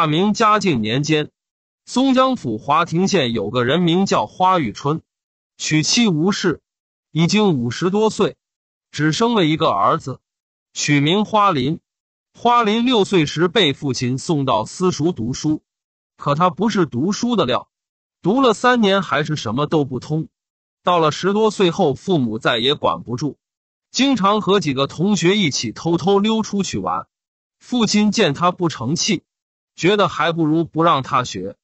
大明嘉靖年间，松江府华亭县有个人名叫花玉春，娶妻无事，已经五十多岁，只生了一个儿子，取名花林。花林六岁时被父亲送到私塾读书，可他不是读书的料，读了三年还是什么都不通。到了十多岁后，父母再也管不住，经常和几个同学一起偷偷溜出去玩。父亲见他不成器。觉得还不如不让他学，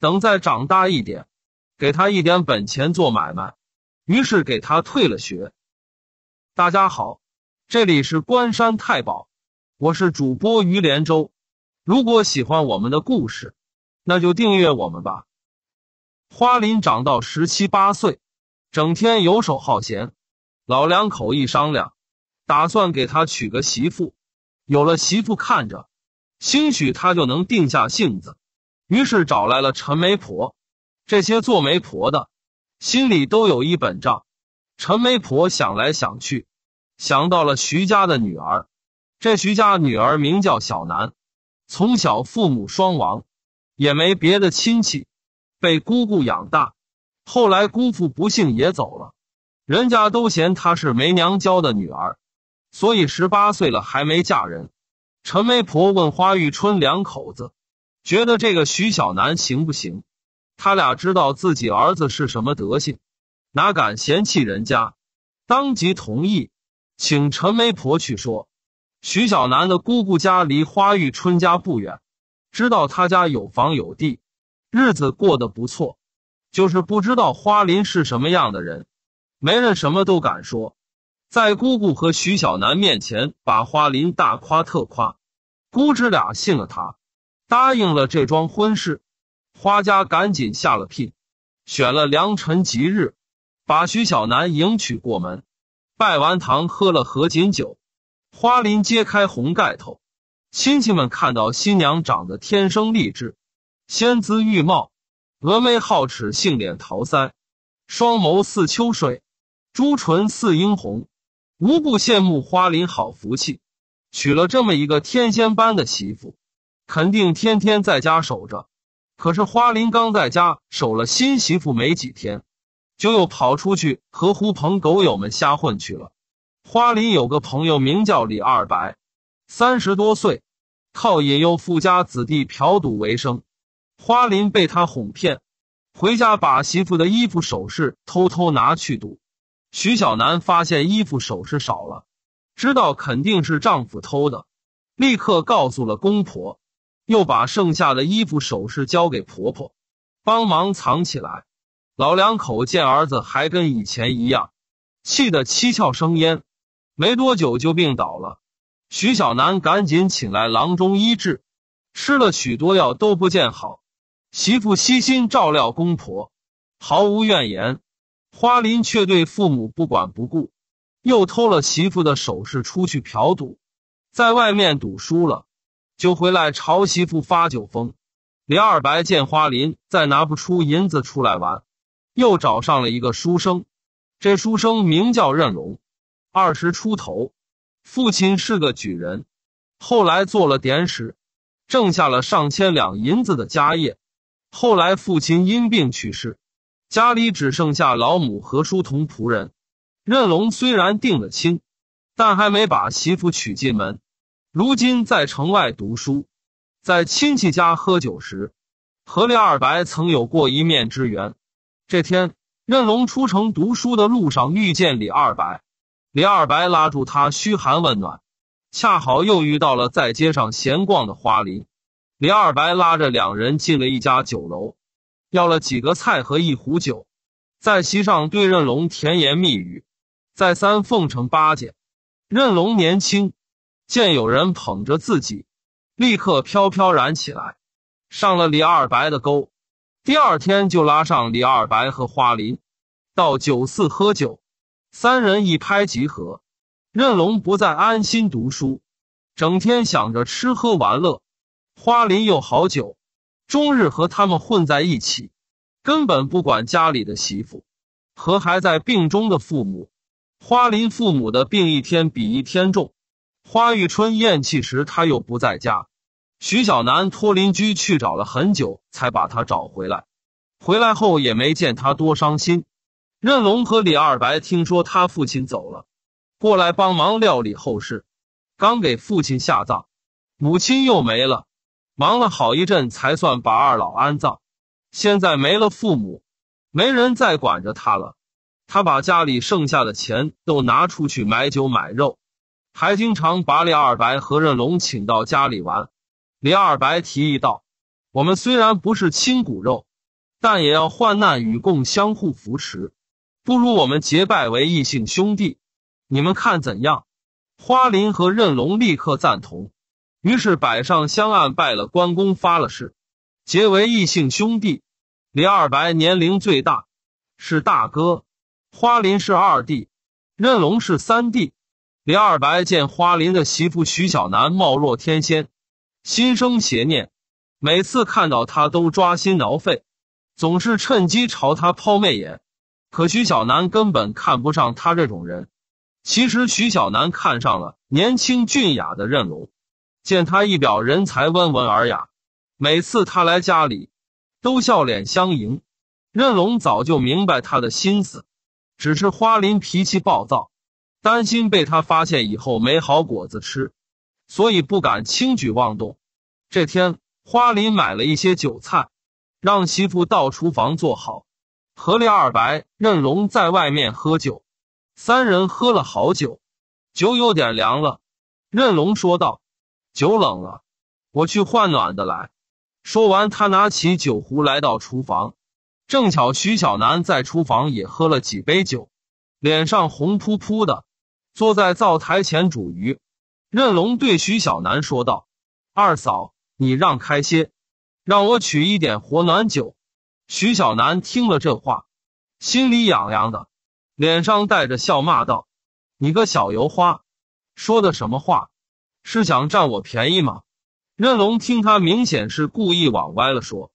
等再长大一点，给他一点本钱做买卖。于是给他退了学。大家好，这里是关山太保，我是主播于连州。如果喜欢我们的故事，那就订阅我们吧。花林长到十七八岁，整天游手好闲。老两口一商量，打算给他娶个媳妇。有了媳妇看着。兴许他就能定下性子，于是找来了陈媒婆。这些做媒婆的，心里都有一本账。陈媒婆想来想去，想到了徐家的女儿。这徐家女儿名叫小南，从小父母双亡，也没别的亲戚，被姑姑养大。后来姑父不幸也走了，人家都嫌她是没娘教的女儿，所以十八岁了还没嫁人。陈媒婆问花玉春两口子，觉得这个徐小南行不行？他俩知道自己儿子是什么德行，哪敢嫌弃人家？当即同意，请陈媒婆去说。徐小南的姑姑家离花玉春家不远，知道他家有房有地，日子过得不错，就是不知道花林是什么样的人，没人什么都敢说。在姑姑和徐小南面前，把花林大夸特夸，姑侄俩信了他，答应了这桩婚事。花家赶紧下了聘，选了良辰吉日，把徐小南迎娶过门，拜完堂，喝了合卺酒，花林揭开红盖头，亲戚们看到新娘长得天生丽质，仙姿玉貌，峨眉皓齿，杏脸桃腮，双眸似秋水，朱唇似樱红。无不羡慕花林好福气，娶了这么一个天仙般的媳妇，肯定天天在家守着。可是花林刚在家守了新媳妇没几天，就又跑出去和狐朋狗友们瞎混去了。花林有个朋友名叫李二白，三十多岁，靠引诱富家子弟嫖赌为生。花林被他哄骗，回家把媳妇的衣服首饰偷偷拿去赌。徐小楠发现衣服首饰少了，知道肯定是丈夫偷的，立刻告诉了公婆，又把剩下的衣服首饰交给婆婆帮忙藏起来。老两口见儿子还跟以前一样，气得七窍生烟，没多久就病倒了。徐小楠赶紧请来郎中医治，吃了许多药都不见好。媳妇悉心照料公婆，毫无怨言。花林却对父母不管不顾，又偷了媳妇的首饰出去嫖赌，在外面赌输了，就回来朝媳妇发酒疯。李二白见花林再拿不出银子出来玩，又找上了一个书生。这书生名叫任龙，二十出头，父亲是个举人，后来做了典史，挣下了上千两银子的家业。后来父亲因病去世。家里只剩下老母和书童仆人，任龙虽然定了亲，但还没把媳妇娶进门。如今在城外读书，在亲戚家喝酒时，和李二白曾有过一面之缘。这天，任龙出城读书的路上遇见李二白，李二白拉住他嘘寒问暖，恰好又遇到了在街上闲逛的花梨。李二白拉着两人进了一家酒楼。要了几个菜和一壶酒，在席上对任龙甜言蜜语，再三奉承巴结。任龙年轻，见有人捧着自己，立刻飘飘然起来，上了李二白的钩。第二天就拉上李二白和花林到酒肆喝酒，三人一拍即合。任龙不再安心读书，整天想着吃喝玩乐。花林有好酒。终日和他们混在一起，根本不管家里的媳妇和还在病中的父母。花林父母的病一天比一天重，花玉春咽气时他又不在家，徐小南托邻居去找了很久才把他找回来。回来后也没见他多伤心。任龙和李二白听说他父亲走了，过来帮忙料理后事。刚给父亲下葬，母亲又没了。忙了好一阵，才算把二老安葬。现在没了父母，没人再管着他了。他把家里剩下的钱都拿出去买酒买肉，还经常把李二白和任龙请到家里玩。李二白提议道：“我们虽然不是亲骨肉，但也要患难与共，相互扶持。不如我们结拜为异性兄弟，你们看怎样？”花林和任龙立刻赞同。于是摆上香案，拜了关公，发了誓，结为异姓兄弟。李二白年龄最大，是大哥；花林是二弟，任龙是三弟。李二白见花林的媳妇徐小楠貌若天仙，心生邪念，每次看到她都抓心挠肺，总是趁机朝她抛媚眼。可徐小楠根本看不上他这种人。其实徐小楠看上了年轻俊雅的任龙。见他一表人才，温文尔雅。每次他来家里，都笑脸相迎。任龙早就明白他的心思，只是花林脾气暴躁，担心被他发现以后没好果子吃，所以不敢轻举妄动。这天，花林买了一些酒菜，让媳妇到厨房做好。何李二白、任龙在外面喝酒，三人喝了好久，酒有点凉了。任龙说道。酒冷了，我去换暖的来。说完，他拿起酒壶来到厨房，正巧徐小南在厨房也喝了几杯酒，脸上红扑扑的，坐在灶台前煮鱼。任龙对徐小南说道：“二嫂，你让开些，让我取一点活暖酒。”徐小南听了这话，心里痒痒的，脸上带着笑骂道：“你个小油花，说的什么话？”是想占我便宜吗？任龙听他明显是故意往歪了说，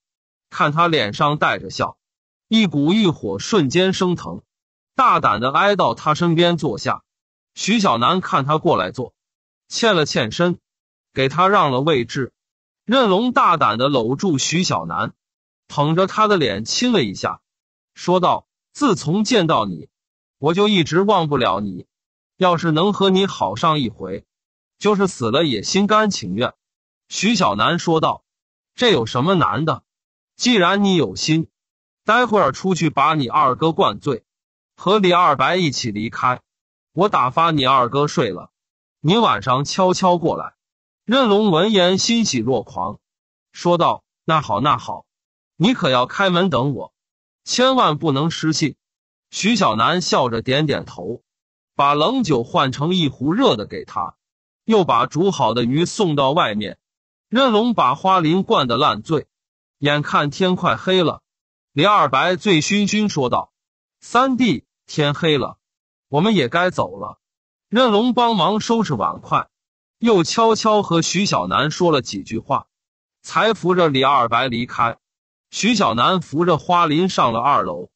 看他脸上带着笑，一股欲火瞬间升腾，大胆的挨到他身边坐下。徐小楠看他过来坐，欠了欠身，给他让了位置。任龙大胆的搂住徐小楠，捧着他的脸亲了一下，说道：“自从见到你，我就一直忘不了你。要是能和你好上一回。”就是死了也心甘情愿，徐小南说道：“这有什么难的？既然你有心，待会儿出去把你二哥灌醉，和李二白一起离开。我打发你二哥睡了，你晚上悄悄过来。”任龙闻言欣喜若狂，说道：“那好，那好，你可要开门等我，千万不能失信。”徐小南笑着点点头，把冷酒换成一壶热的给他。又把煮好的鱼送到外面，任龙把花林灌得烂醉，眼看天快黑了，李二白醉醺醺说道：“三弟，天黑了，我们也该走了。”任龙帮忙收拾碗筷，又悄悄和徐小南说了几句话，才扶着李二白离开。徐小南扶着花林上了二楼，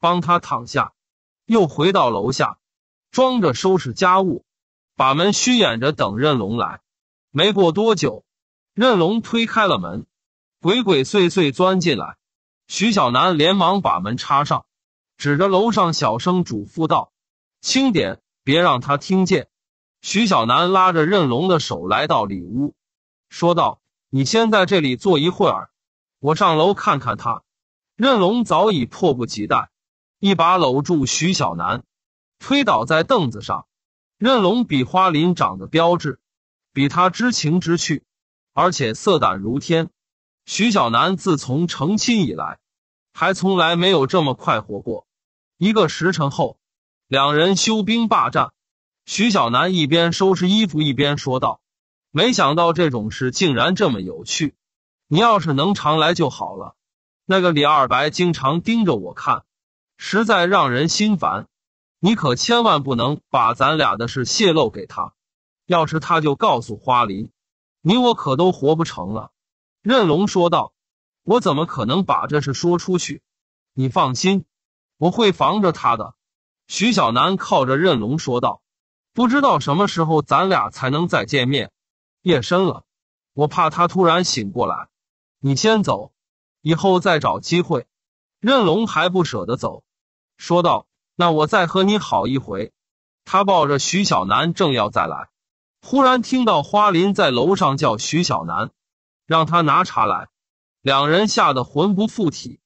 帮他躺下，又回到楼下，装着收拾家务。把门虚掩着等任龙来。没过多久，任龙推开了门，鬼鬼祟祟钻进来。徐小南连忙把门插上，指着楼上小声嘱咐道：“轻点，别让他听见。”徐小南拉着任龙的手来到里屋，说道：“你先在这里坐一会儿，我上楼看看他。”任龙早已迫不及待，一把搂住徐小南，推倒在凳子上。任龙比花林长得标致，比他知情知趣，而且色胆如天。徐小南自从成亲以来，还从来没有这么快活过。一个时辰后，两人休兵罢战。徐小南一边收拾衣服，一边说道：“没想到这种事竟然这么有趣。你要是能常来就好了。那个李二白经常盯着我看，实在让人心烦。”你可千万不能把咱俩的事泄露给他，要是他就告诉花林，你我可都活不成了。”任龙说道，“我怎么可能把这事说出去？你放心，我会防着他的。”徐小南靠着任龙说道，“不知道什么时候咱俩才能再见面。”夜深了，我怕他突然醒过来，你先走，以后再找机会。”任龙还不舍得走，说道。那我再和你好一回。他抱着徐小楠，正要再来，忽然听到花林在楼上叫徐小楠，让他拿茶来。两人吓得魂不附体。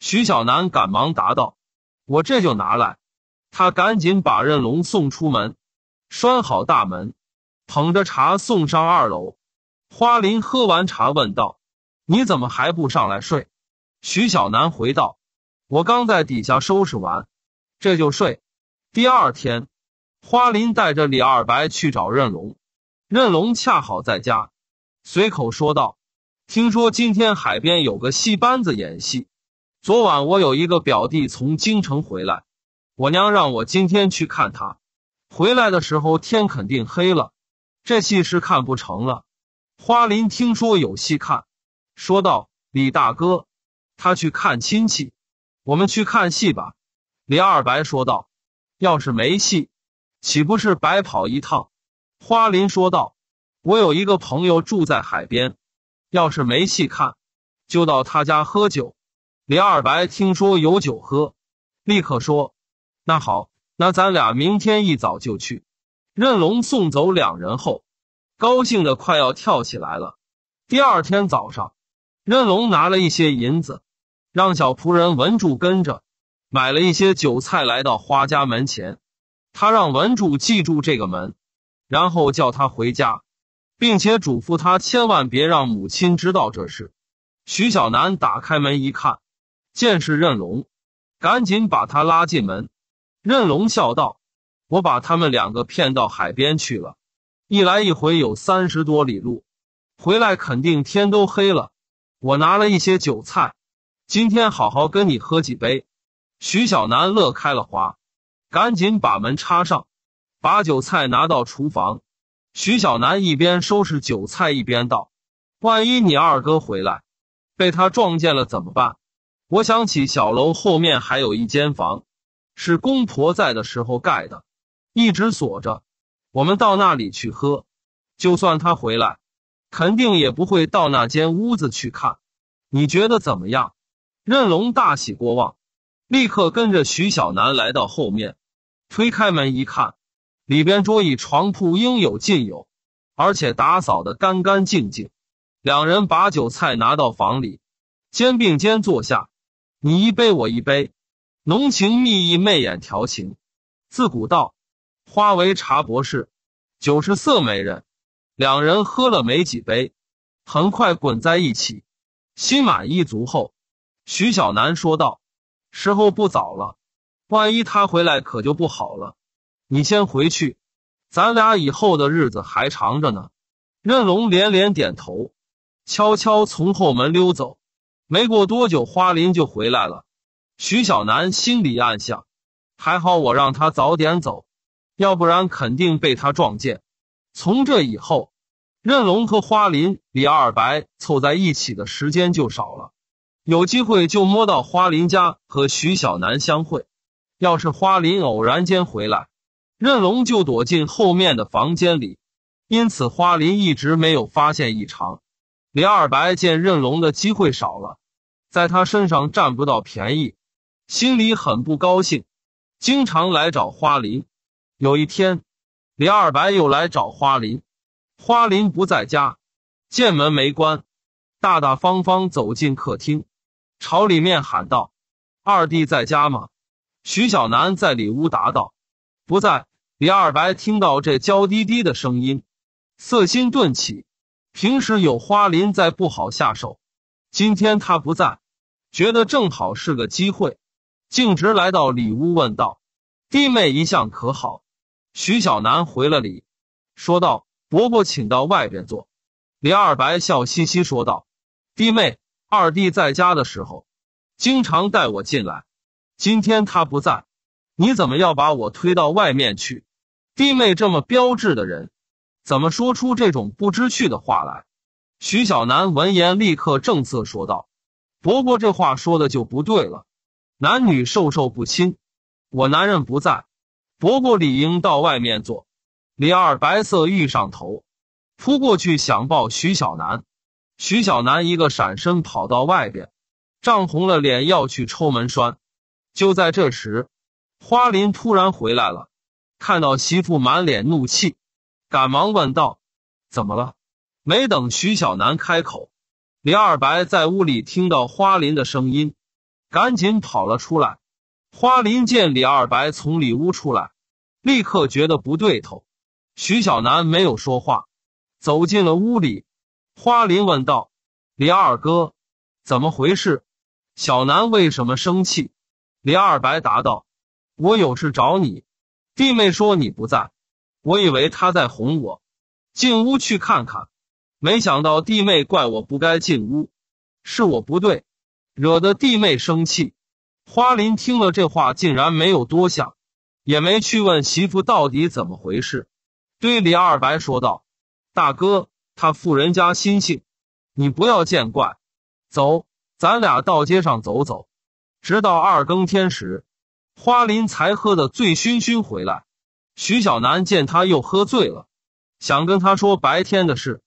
徐小楠赶忙答道：“我这就拿来。”他赶紧把任龙送出门，拴好大门，捧着茶送上二楼。花林喝完茶，问道：“你怎么还不上来睡？”徐小楠回道：“我刚在底下收拾完。”这就睡。第二天，花林带着李二白去找任龙，任龙恰好在家，随口说道：“听说今天海边有个戏班子演戏。昨晚我有一个表弟从京城回来，我娘让我今天去看他。回来的时候天肯定黑了，这戏是看不成了。”花林听说有戏看，说道：“李大哥，他去看亲戚，我们去看戏吧。”李二白说道：“要是没戏，岂不是白跑一趟？”花林说道：“我有一个朋友住在海边，要是没戏看，就到他家喝酒。”李二白听说有酒喝，立刻说：“那好，那咱俩明天一早就去。”任龙送走两人后，高兴的快要跳起来了。第二天早上，任龙拿了一些银子，让小仆人文柱跟着。买了一些酒菜，来到花家门前，他让文柱记住这个门，然后叫他回家，并且嘱咐他千万别让母亲知道这事。徐小南打开门一看，见是任龙，赶紧把他拉进门。任龙笑道：“我把他们两个骗到海边去了，一来一回有三十多里路，回来肯定天都黑了。我拿了一些酒菜，今天好好跟你喝几杯。”徐小南乐开了花，赶紧把门插上，把韭菜拿到厨房。徐小南一边收拾韭菜一边道：“万一你二哥回来，被他撞见了怎么办？我想起小楼后面还有一间房，是公婆在的时候盖的，一直锁着。我们到那里去喝，就算他回来，肯定也不会到那间屋子去看。你觉得怎么样？”任龙大喜过望。立刻跟着徐小南来到后面，推开门一看，里边桌椅床铺应有尽有，而且打扫的干干净净。两人把酒菜拿到房里，肩并肩坐下，你一杯我一杯，浓情蜜意，媚眼调情。自古道，花为茶博士，酒是色美人。两人喝了没几杯，很快滚在一起，心满意足后，徐小南说道。时候不早了，万一他回来可就不好了。你先回去，咱俩以后的日子还长着呢。任龙连连点头，悄悄从后门溜走。没过多久，花林就回来了。徐小南心里暗想：还好我让他早点走，要不然肯定被他撞见。从这以后，任龙和花林、李二白凑在一起的时间就少了。有机会就摸到花林家和徐小楠相会，要是花林偶然间回来，任龙就躲进后面的房间里，因此花林一直没有发现异常。李二白见任龙的机会少了，在他身上占不到便宜，心里很不高兴，经常来找花林。有一天，李二白又来找花林，花林不在家，见门没关，大大方方走进客厅。朝里面喊道：“二弟在家吗？”徐小南在里屋答道：“不在。”李二白听到这娇滴滴的声音，色心顿起。平时有花林在不好下手，今天他不在，觉得正好是个机会，径直来到里屋问道：“弟妹一向可好？”徐小南回了礼，说道：“伯伯请到外边坐。”李二白笑嘻嘻说道：“弟妹。”二弟在家的时候，经常带我进来。今天他不在，你怎么要把我推到外面去？弟妹这么标致的人，怎么说出这种不知趣的话来？徐小南闻言立刻正色说道：“伯伯这话说的就不对了，男女授受不亲。我男人不在，伯伯理应到外面坐。”李二白色遇上头，扑过去想抱徐小南。徐小南一个闪身跑到外边，涨红了脸要去抽门栓。就在这时，花林突然回来了，看到媳妇满脸怒气，赶忙问道：“怎么了？”没等徐小南开口，李二白在屋里听到花林的声音，赶紧跑了出来。花林见李二白从里屋出来，立刻觉得不对头。徐小南没有说话，走进了屋里。花林问道：“李二哥，怎么回事？小南为什么生气？”李二白答道：“我有事找你，弟妹说你不在，我以为她在哄我，进屋去看看，没想到弟妹怪我不该进屋，是我不对，惹得弟妹生气。”花林听了这话，竟然没有多想，也没去问媳妇到底怎么回事，对李二白说道：“大哥。”他富人家心性，你不要见怪。走，咱俩到街上走走，直到二更天时，花林才喝得醉醺醺回来。徐小南见他又喝醉了，想跟他说白天的事，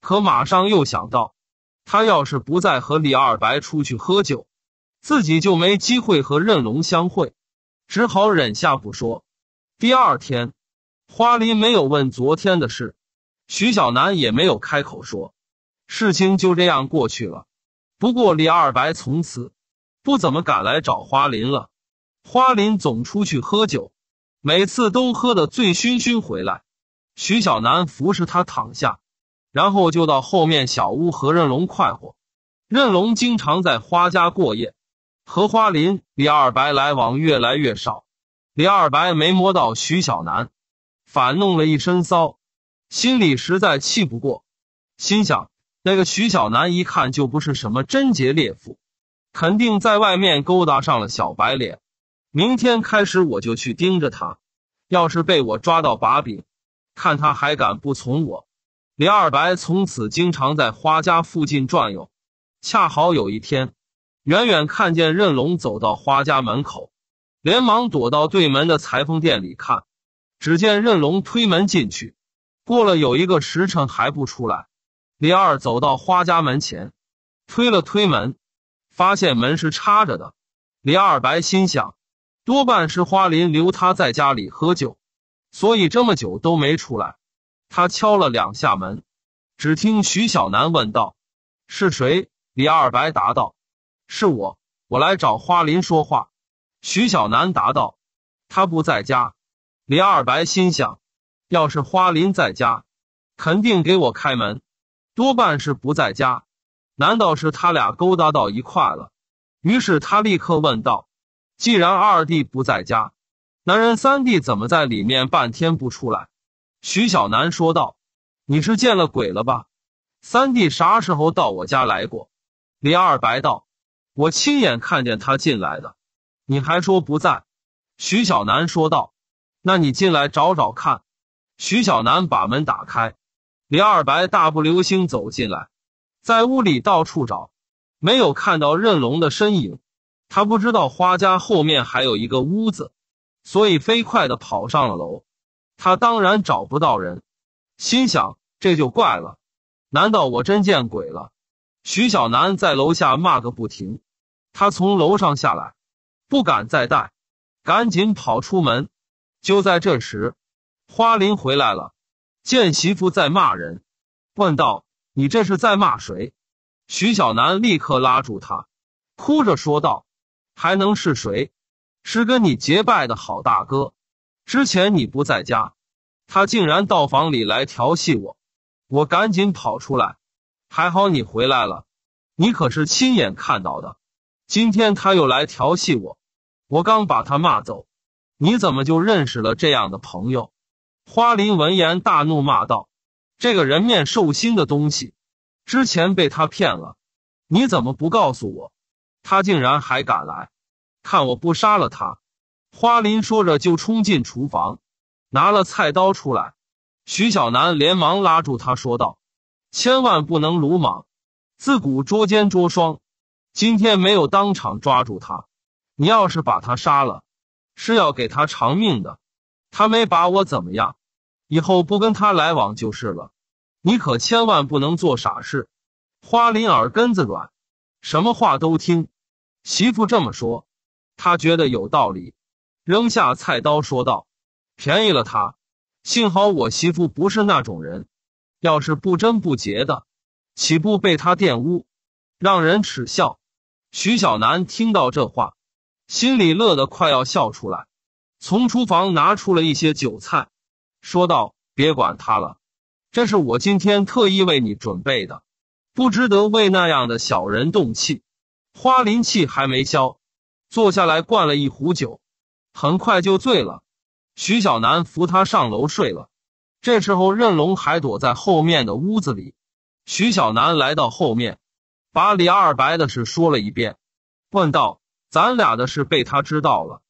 可马上又想到，他要是不再和李二白出去喝酒，自己就没机会和任龙相会，只好忍下不说。第二天，花林没有问昨天的事。徐小南也没有开口说，事情就这样过去了。不过李二白从此不怎么敢来找花林了。花林总出去喝酒，每次都喝得醉醺醺回来。徐小南服侍他躺下，然后就到后面小屋和任龙快活。任龙经常在花家过夜，和花林、李二白来往越来越少。李二白没摸到徐小南，反弄了一身骚。心里实在气不过，心想：那个徐小南一看就不是什么贞洁烈妇，肯定在外面勾搭上了小白脸。明天开始我就去盯着他，要是被我抓到把柄，看他还敢不从我！李二白从此经常在花家附近转悠。恰好有一天，远远看见任龙走到花家门口，连忙躲到对门的裁缝店里看。只见任龙推门进去。过了有一个时辰还不出来，李二走到花家门前，推了推门，发现门是插着的。李二白心想，多半是花林留他在家里喝酒，所以这么久都没出来。他敲了两下门，只听徐小南问道：“是谁？”李二白答道：“是我，我来找花林说话。”徐小南答道：“他不在家。”李二白心想。要是花林在家，肯定给我开门。多半是不在家，难道是他俩勾搭到一块了？于是他立刻问道：“既然二弟不在家，男人三弟怎么在里面半天不出来？”徐小南说道：“你是见了鬼了吧？三弟啥时候到我家来过？”李二白道：“我亲眼看见他进来的，你还说不在？”徐小南说道：“那你进来找找看。”徐小南把门打开，李二白大步流星走进来，在屋里到处找，没有看到任龙的身影。他不知道花家后面还有一个屋子，所以飞快地跑上了楼。他当然找不到人，心想这就怪了，难道我真见鬼了？徐小南在楼下骂个不停。他从楼上下来，不敢再待，赶紧跑出门。就在这时。花林回来了，见媳妇在骂人，问道：“你这是在骂谁？”徐小南立刻拉住他，哭着说道：“还能是谁？是跟你结拜的好大哥。之前你不在家，他竟然到房里来调戏我，我赶紧跑出来。还好你回来了，你可是亲眼看到的。今天他又来调戏我，我刚把他骂走，你怎么就认识了这样的朋友？”花林闻言大怒，骂道：“这个人面兽心的东西，之前被他骗了，你怎么不告诉我？他竟然还敢来，看我不杀了他！”花林说着就冲进厨房，拿了菜刀出来。徐小南连忙拉住他，说道：“千万不能鲁莽，自古捉奸捉双，今天没有当场抓住他，你要是把他杀了，是要给他偿命的。他没把我怎么样。”以后不跟他来往就是了，你可千万不能做傻事。花林耳根子软，什么话都听。媳妇这么说，他觉得有道理，扔下菜刀说道：“便宜了他，幸好我媳妇不是那种人，要是不贞不洁的，岂不被他玷污，让人耻笑？”徐小南听到这话，心里乐得快要笑出来，从厨房拿出了一些韭菜。说道：“别管他了，这是我今天特意为你准备的，不值得为那样的小人动气。”花林气还没消，坐下来灌了一壶酒，很快就醉了。徐小南扶他上楼睡了。这时候任龙还躲在后面的屋子里。徐小南来到后面，把李二白的事说了一遍，问道：“咱俩的事被他知道了，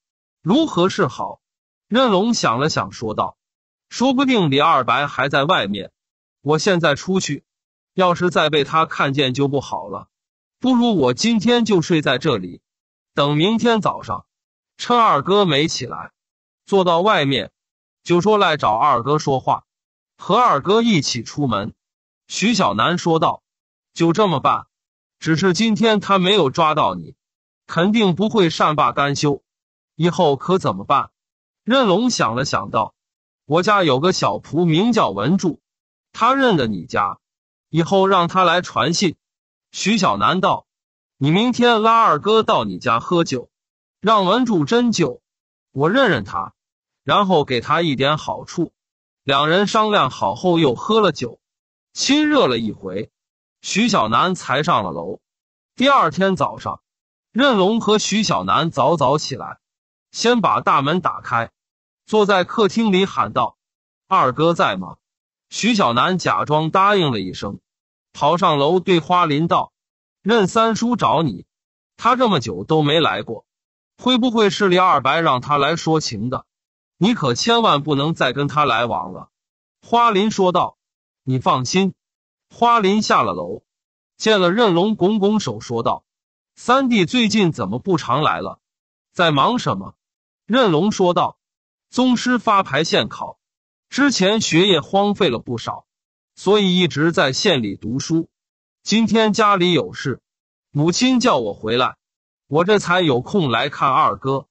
如何是好？”任龙想了想，说道。说不定李二白还在外面，我现在出去，要是再被他看见就不好了。不如我今天就睡在这里，等明天早上，趁二哥没起来，坐到外面，就说来找二哥说话，和二哥一起出门。”徐小南说道，“就这么办。只是今天他没有抓到你，肯定不会善罢甘休，以后可怎么办？”任龙想了想道。我家有个小仆名叫文柱，他认得你家，以后让他来传信。徐小南道：“你明天拉二哥到你家喝酒，让文柱斟酒，我认认他，然后给他一点好处。”两人商量好后，又喝了酒，亲热了一回。徐小南才上了楼。第二天早上，任龙和徐小南早早起来，先把大门打开。坐在客厅里喊道：“二哥在吗？”徐小南假装答应了一声，跑上楼对花林道：“任三叔找你，他这么久都没来过，会不会是李二白让他来说情的？你可千万不能再跟他来往了。”花林说道：“你放心。”花林下了楼，见了任龙，拱拱手说道：“三弟最近怎么不常来了？在忙什么？”任龙说道。宗师发牌现考，之前学业荒废了不少，所以一直在县里读书。今天家里有事，母亲叫我回来，我这才有空来看二哥。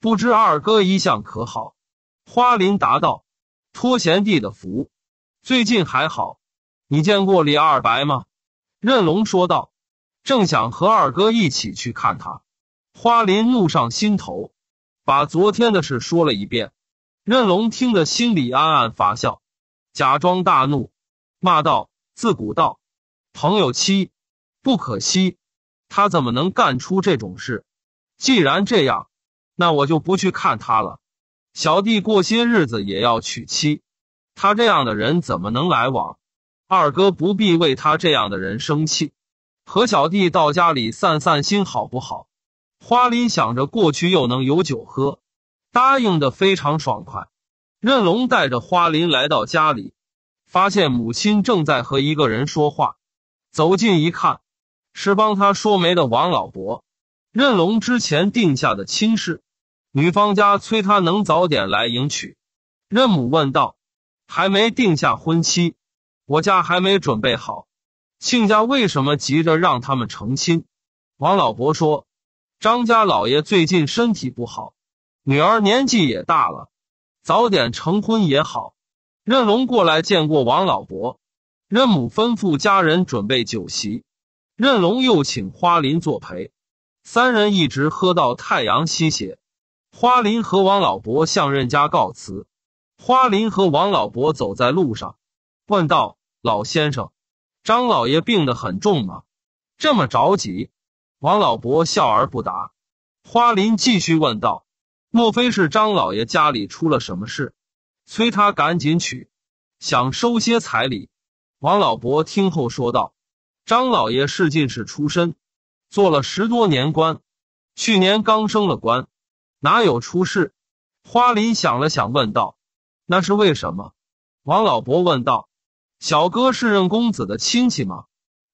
不知二哥一向可好？花林答道：“托贤弟的福，最近还好。你见过李二白吗？”任龙说道：“正想和二哥一起去看他。”花林怒上心头，把昨天的事说了一遍。任龙听得心里暗暗发笑，假装大怒，骂道：“自古道，朋友妻不可欺，他怎么能干出这种事？既然这样，那我就不去看他了。小弟过些日子也要娶妻，他这样的人怎么能来往？二哥不必为他这样的人生气，和小弟到家里散散心好不好？”花林想着过去又能有酒喝。答应的非常爽快，任龙带着花林来到家里，发现母亲正在和一个人说话。走近一看，是帮他说媒的王老伯。任龙之前定下的亲事，女方家催他能早点来迎娶。任母问道：“还没定下婚期，我家还没准备好，亲家为什么急着让他们成亲？”王老伯说：“张家老爷最近身体不好。”女儿年纪也大了，早点成婚也好。任龙过来见过王老伯，任母吩咐家人准备酒席。任龙又请花林作陪，三人一直喝到太阳西斜。花林和王老伯向任家告辞。花林和王老伯走在路上，问道：“老先生，张老爷病得很重吗？这么着急？”王老伯笑而不答。花林继续问道。莫非是张老爷家里出了什么事，催他赶紧娶，想收些彩礼。王老伯听后说道：“张老爷是进士出身，做了十多年官，去年刚升了官，哪有出事？”花林想了想问道：“那是为什么？”王老伯问道：“小哥是任公子的亲戚吗？”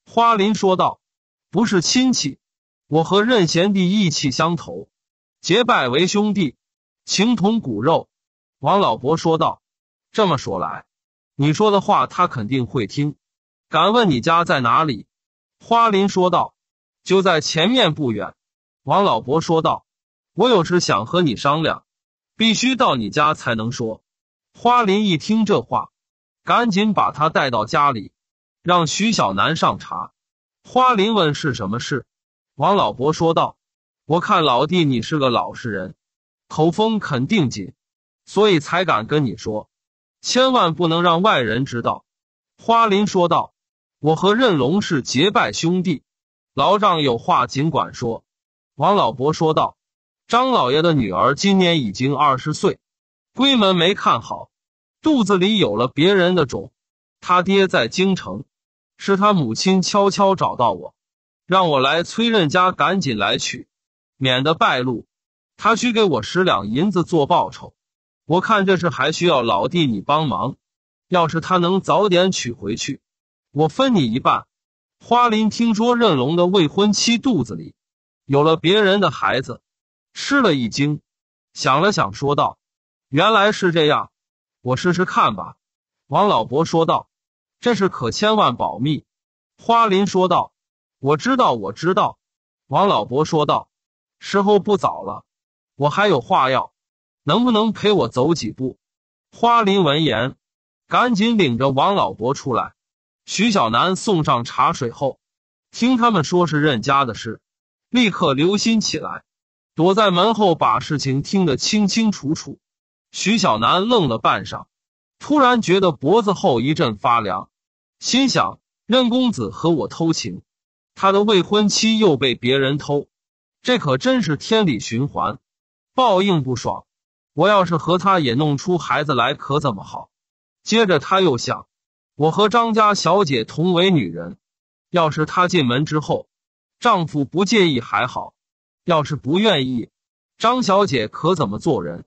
花林说道：“不是亲戚，我和任贤弟意气相投。”结拜为兄弟，情同骨肉。王老伯说道：“这么说来，你说的话他肯定会听。敢问你家在哪里？”花林说道：“就在前面不远。”王老伯说道：“我有事想和你商量，必须到你家才能说。”花林一听这话，赶紧把他带到家里，让徐小南上茶。花林问是什么事，王老伯说道。我看老弟你是个老实人，口风肯定紧，所以才敢跟你说，千万不能让外人知道。”花林说道，“我和任龙是结拜兄弟，老丈有话尽管说。”王老伯说道，“张老爷的女儿今年已经二十岁，闺门没看好，肚子里有了别人的种，他爹在京城，是他母亲悄悄找到我，让我来崔任家赶紧来取。”免得败露，他需给我十两银子做报酬。我看这事还需要老弟你帮忙。要是他能早点娶回去，我分你一半。花林听说任龙的未婚妻肚子里有了别人的孩子，吃了一惊，想了想说道：“原来是这样，我试试看吧。”王老伯说道：“这事可千万保密。”花林说道：“我知道，我知道。”王老伯说道。时候不早了，我还有话要，能不能陪我走几步？花林闻言，赶紧领着王老伯出来。徐小南送上茶水后，听他们说是任家的事，立刻留心起来，躲在门后把事情听得清清楚楚。徐小南愣了半晌，突然觉得脖子后一阵发凉，心想：任公子和我偷情，他的未婚妻又被别人偷。这可真是天理循环，报应不爽。我要是和他也弄出孩子来，可怎么好？接着他又想，我和张家小姐同为女人，要是她进门之后，丈夫不介意还好；要是不愿意，张小姐可怎么做人？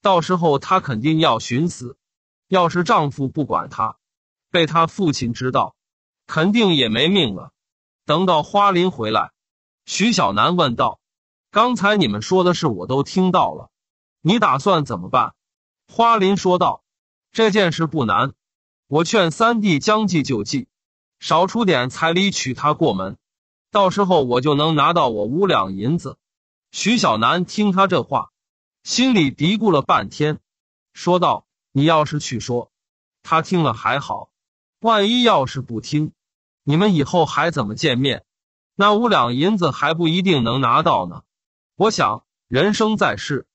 到时候她肯定要寻死。要是丈夫不管她，被她父亲知道，肯定也没命了。等到花林回来。徐小南问道：“刚才你们说的事，我都听到了，你打算怎么办？”花林说道：“这件事不难，我劝三弟将计就计，少出点彩礼娶她过门，到时候我就能拿到我五两银子。”徐小南听他这话，心里嘀咕了半天，说道：“你要是去说，他听了还好；万一要是不听，你们以后还怎么见面？”那五两银子还不一定能拿到呢。我想人生在世，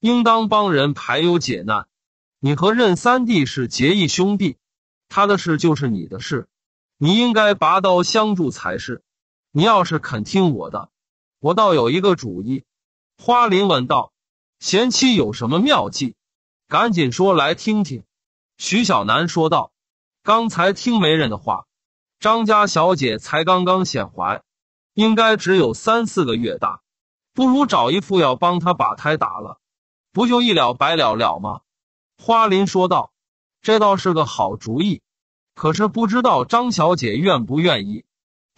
应当帮人排忧解难。你和任三弟是结义兄弟，他的事就是你的事，你应该拔刀相助才是。你要是肯听我的，我倒有一个主意。花林问道：“贤妻有什么妙计？赶紧说来听听。”徐小南说道：“刚才听媒人的话，张家小姐才刚刚显怀。”应该只有三四个月大，不如找一副药帮他把胎打了，不就一了百了了吗？花林说道：“这倒是个好主意，可是不知道张小姐愿不愿意。”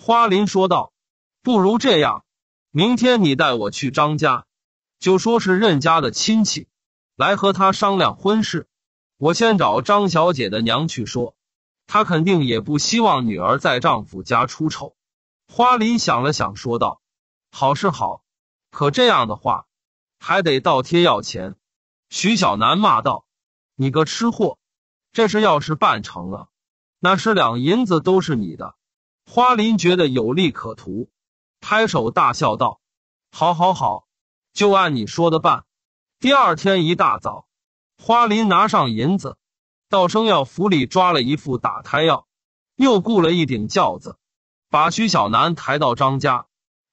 花林说道：“不如这样，明天你带我去张家，就说是任家的亲戚，来和他商量婚事。我先找张小姐的娘去说，她肯定也不希望女儿在丈夫家出丑。”花林想了想，说道：“好是好，可这样的话还得倒贴要钱。”徐小南骂道：“你个吃货！这事要是办成了，那十两银子都是你的。”花林觉得有利可图，拍手大笑道：“好，好，好！就按你说的办。”第二天一大早，花林拿上银子，到生药府里抓了一副打胎药，又雇了一顶轿子。把徐小楠抬到张家，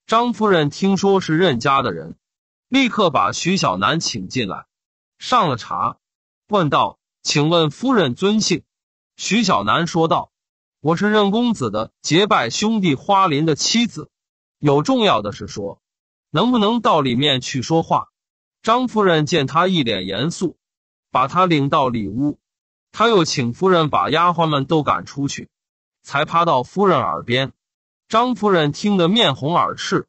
张夫人听说是任家的人，立刻把徐小楠请进来，上了茶，问道：“请问夫人尊姓？”徐小楠说道：“我是任公子的结拜兄弟花林的妻子，有重要的事说，能不能到里面去说话？”张夫人见他一脸严肃，把他领到里屋，他又请夫人把丫鬟们都赶出去，才趴到夫人耳边。张夫人听得面红耳赤，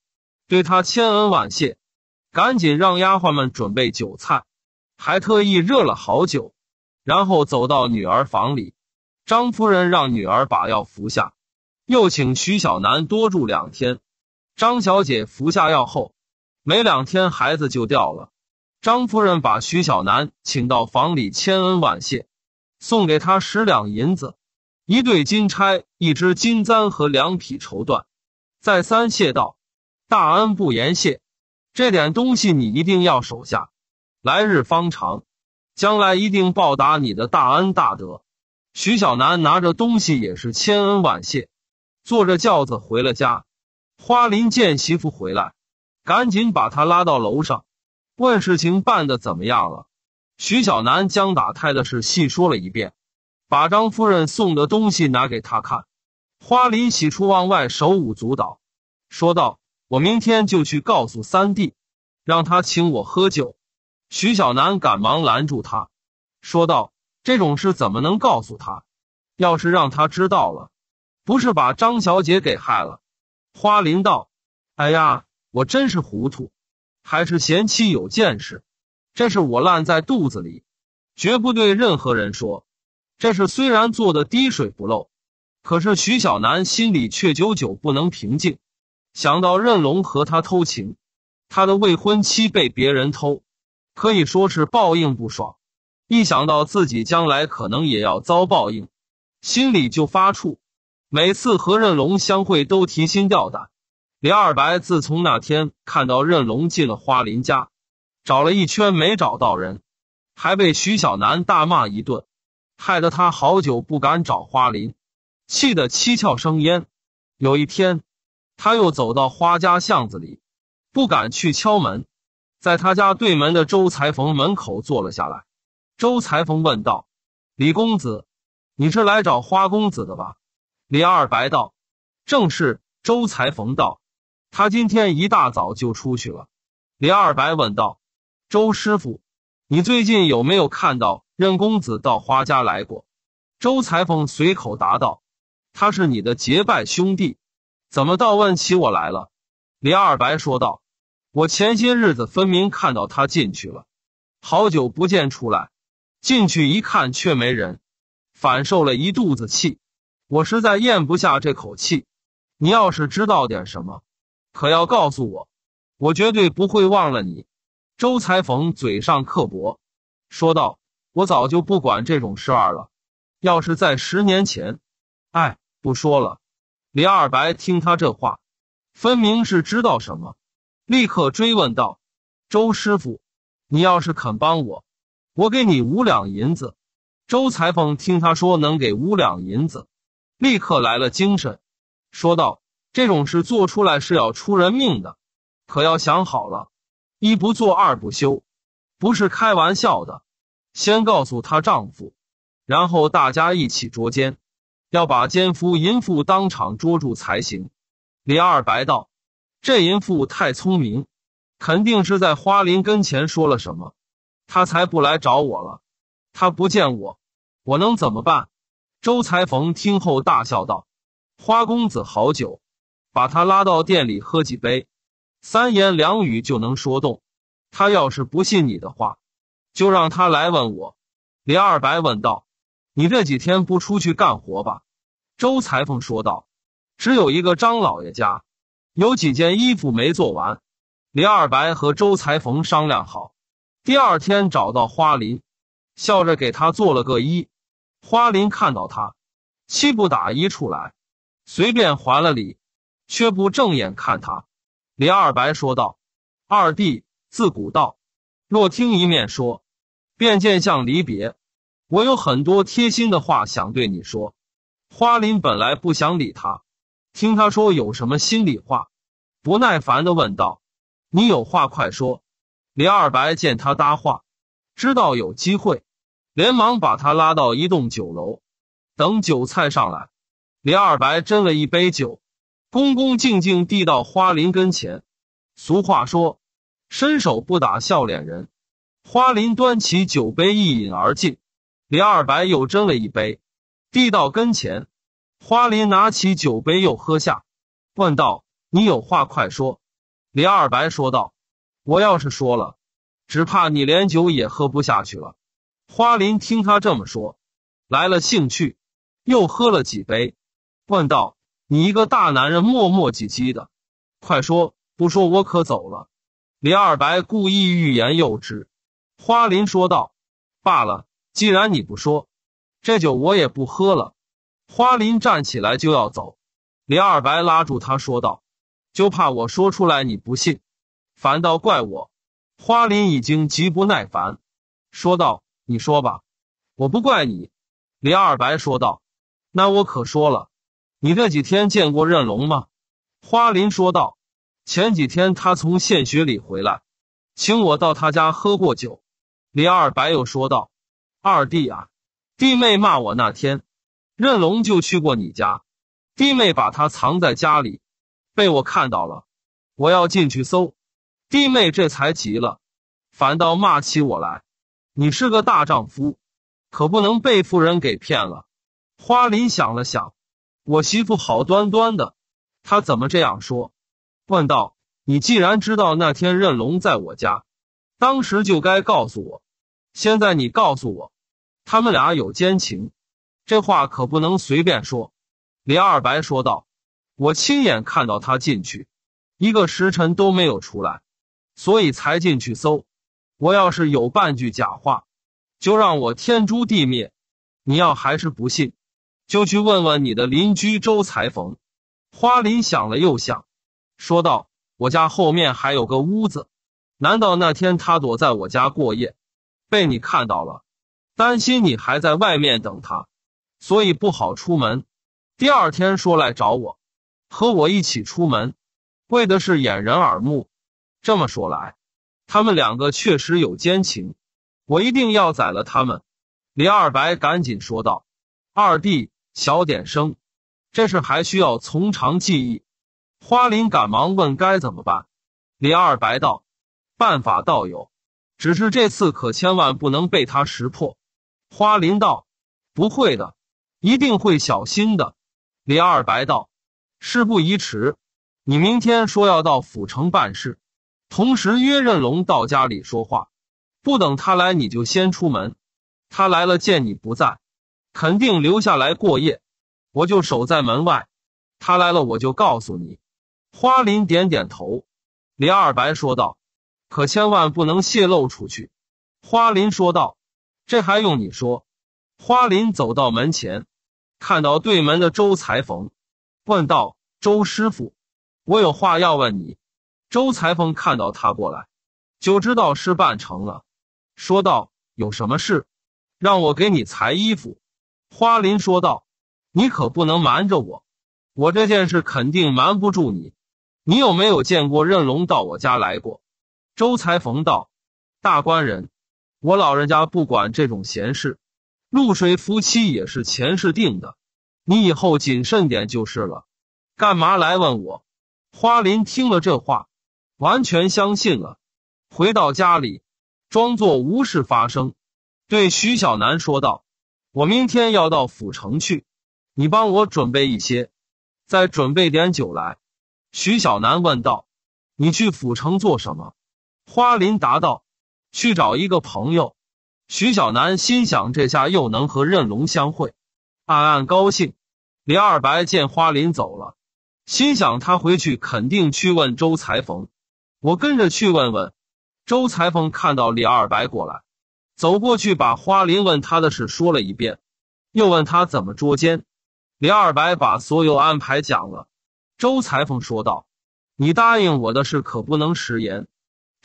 对他千恩万谢，赶紧让丫鬟们准备酒菜，还特意热了好酒，然后走到女儿房里。张夫人让女儿把药服下，又请徐小南多住两天。张小姐服下药后，没两天孩子就掉了。张夫人把徐小南请到房里，千恩万谢，送给他十两银子。一对金钗，一只金簪和两匹绸缎，再三谢道：“大恩不言谢，这点东西你一定要守下，来日方长，将来一定报答你的大恩大德。”徐小南拿着东西也是千恩万谢，坐着轿子回了家。花林见媳妇回来，赶紧把她拉到楼上，问事情办的怎么样了。徐小南将打胎的事细说了一遍。把张夫人送的东西拿给他看，花林喜出望外，手舞足蹈，说道：“我明天就去告诉三弟，让他请我喝酒。”徐小南赶忙拦住他，说道：“这种事怎么能告诉他？要是让他知道了，不是把张小姐给害了？”花林道：“哎呀，我真是糊涂，还是贤妻有见识。这是我烂在肚子里，绝不对任何人说。”这事虽然做的滴水不漏，可是徐小南心里却久久不能平静。想到任龙和他偷情，他的未婚妻被别人偷，可以说是报应不爽。一想到自己将来可能也要遭报应，心里就发怵。每次和任龙相会都提心吊胆。李二白自从那天看到任龙进了花林家，找了一圈没找到人，还被徐小南大骂一顿。害得他好久不敢找花林，气得七窍生烟。有一天，他又走到花家巷子里，不敢去敲门，在他家对门的周裁缝门口坐了下来。周裁缝问道：“李公子，你是来找花公子的吧？”李二白道：“正是。”周裁缝道：“他今天一大早就出去了。”李二白问道：“周师傅，你最近有没有看到？”任公子到花家来过，周裁缝随口答道：“他是你的结拜兄弟，怎么倒问起我来了？”李二白说道：“我前些日子分明看到他进去了，好久不见出来，进去一看却没人，反受了一肚子气。我实在咽不下这口气。你要是知道点什么，可要告诉我，我绝对不会忘了你。”周裁缝嘴上刻薄说道。我早就不管这种事儿了，要是在十年前，哎，不说了。李二白听他这话，分明是知道什么，立刻追问道：“周师傅，你要是肯帮我，我给你五两银子。”周裁缝听他说能给五两银子，立刻来了精神，说道：“这种事做出来是要出人命的，可要想好了，一不做二不休，不是开玩笑的。”先告诉她丈夫，然后大家一起捉奸，要把奸夫淫妇当场捉住才行。李二白道：“这淫妇太聪明，肯定是在花林跟前说了什么，她才不来找我了。她不见我，我能怎么办？”周裁缝听后大笑道：“花公子好酒，把他拉到店里喝几杯，三言两语就能说动。他要是不信你的话。”就让他来问我，李二白问道：“你这几天不出去干活吧？”周裁缝说道：“只有一个张老爷家，有几件衣服没做完。”李二白和周裁缝商量好，第二天找到花林，笑着给他做了个揖。花林看到他，气不打一处来，随便还了礼，却不正眼看他。李二白说道：“二弟，自古道，若听一面说。”便见相离别，我有很多贴心的话想对你说。花林本来不想理他，听他说有什么心里话，不耐烦的问道：“你有话快说。”李二白见他搭话，知道有机会，连忙把他拉到一栋酒楼，等酒菜上来，李二白斟了一杯酒，恭恭敬敬递到花林跟前。俗话说：“伸手不打笑脸人。”花林端起酒杯一饮而尽，李二白又斟了一杯，递到跟前。花林拿起酒杯又喝下，问道：“你有话快说。”李二白说道：“我要是说了，只怕你连酒也喝不下去了。”花林听他这么说，来了兴趣，又喝了几杯，问道：“你一个大男人磨磨唧唧的，快说，不说我可走了。”李二白故意欲言又止。花林说道：“罢了，既然你不说，这酒我也不喝了。”花林站起来就要走，李二白拉住他说道：“就怕我说出来你不信，反倒怪我。”花林已经极不耐烦，说道：“你说吧，我不怪你。”李二白说道：“那我可说了，你这几天见过任龙吗？”花林说道：“前几天他从县学里回来，请我到他家喝过酒。”李二白又说道：“二弟啊，弟妹骂我那天，任龙就去过你家，弟妹把他藏在家里，被我看到了，我要进去搜，弟妹这才急了，反倒骂起我来。你是个大丈夫，可不能被妇人给骗了。”花林想了想：“我媳妇好端端的，她怎么这样说？”问道：“你既然知道那天任龙在我家，当时就该告诉我。”现在你告诉我，他们俩有奸情，这话可不能随便说。”李二白说道，“我亲眼看到他进去，一个时辰都没有出来，所以才进去搜。我要是有半句假话，就让我天诛地灭。你要还是不信，就去问问你的邻居周裁缝。”花林想了又想，说道：“我家后面还有个屋子，难道那天他躲在我家过夜？”被你看到了，担心你还在外面等他，所以不好出门。第二天说来找我，和我一起出门，为的是掩人耳目。这么说来，他们两个确实有奸情，我一定要宰了他们。李二白赶紧说道：“二弟，小点声，这事还需要从长计议。”花林赶忙问该怎么办。李二白道：“办法倒有。”只是这次可千万不能被他识破，花林道：“不会的，一定会小心的。”李二白道：“事不宜迟，你明天说要到府城办事，同时约任龙到家里说话。不等他来，你就先出门。他来了，见你不在，肯定留下来过夜，我就守在门外。他来了，我就告诉你。”花林点点头，李二白说道。可千万不能泄露出去，花林说道：“这还用你说？”花林走到门前，看到对门的周裁缝，问道：“周师傅，我有话要问你。”周裁缝看到他过来，就知道事办成了，说道：“有什么事？让我给你裁衣服。”花林说道：“你可不能瞒着我，我这件事肯定瞒不住你。你有没有见过任龙到我家来过？”周裁缝道：“大官人，我老人家不管这种闲事，露水夫妻也是前世定的，你以后谨慎点就是了。干嘛来问我？”花林听了这话，完全相信了，回到家里，装作无事发生，对徐小南说道：“我明天要到府城去，你帮我准备一些，再准备点酒来。”徐小南问道：“你去府城做什么？”花林答道：“去找一个朋友。”徐小南心想：“这下又能和任龙相会，暗暗高兴。”李二白见花林走了，心想：“他回去肯定去问周裁缝，我跟着去问问。”周裁缝看到李二白过来，走过去把花林问他的事说了一遍，又问他怎么捉奸。李二白把所有安排讲了。周裁缝说道：“你答应我的事可不能食言。”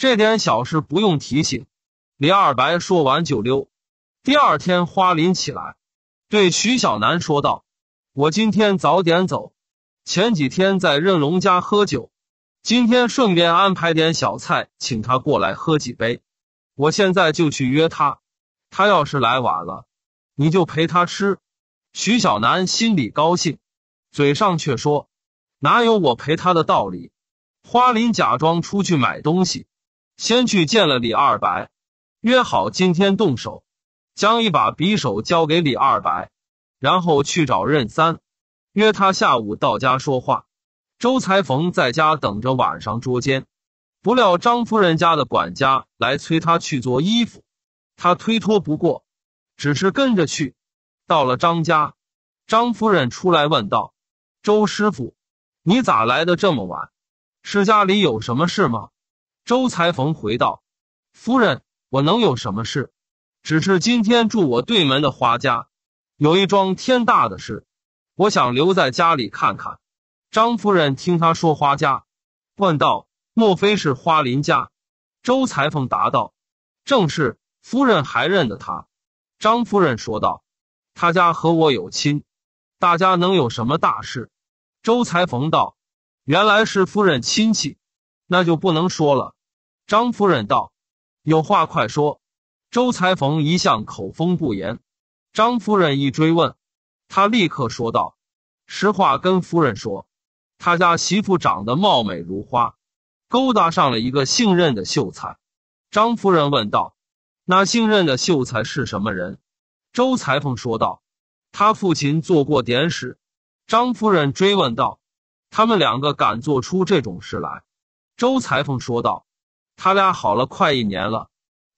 这点小事不用提醒，李二白说完就溜。第二天，花林起来，对徐小南说道：“我今天早点走。前几天在任龙家喝酒，今天顺便安排点小菜，请他过来喝几杯。我现在就去约他。他要是来晚了，你就陪他吃。”徐小南心里高兴，嘴上却说：“哪有我陪他的道理？”花林假装出去买东西。先去见了李二白，约好今天动手，将一把匕首交给李二白，然后去找任三，约他下午到家说话。周裁缝在家等着晚上捉奸，不料张夫人家的管家来催他去做衣服，他推脱不过，只是跟着去。到了张家，张夫人出来问道：“周师傅，你咋来的这么晚？是家里有什么事吗？”周裁缝回道：“夫人，我能有什么事？只是今天住我对门的花家，有一桩天大的事，我想留在家里看看。”张夫人听他说花家，问道：“莫非是花林家？”周裁缝答道：“正是，夫人还认得他。”张夫人说道：“他家和我有亲，大家能有什么大事？”周裁缝道：“原来是夫人亲戚。”那就不能说了。张夫人道：“有话快说。”周裁缝一向口风不严，张夫人一追问，他立刻说道：“实话跟夫人说，他家媳妇长得貌美如花，勾搭上了一个姓任的秀才。”张夫人问道：“那姓任的秀才是什么人？”周裁缝说道：“他父亲做过典史。”张夫人追问道：“他们两个敢做出这种事来？”周裁缝说道：“他俩好了快一年了。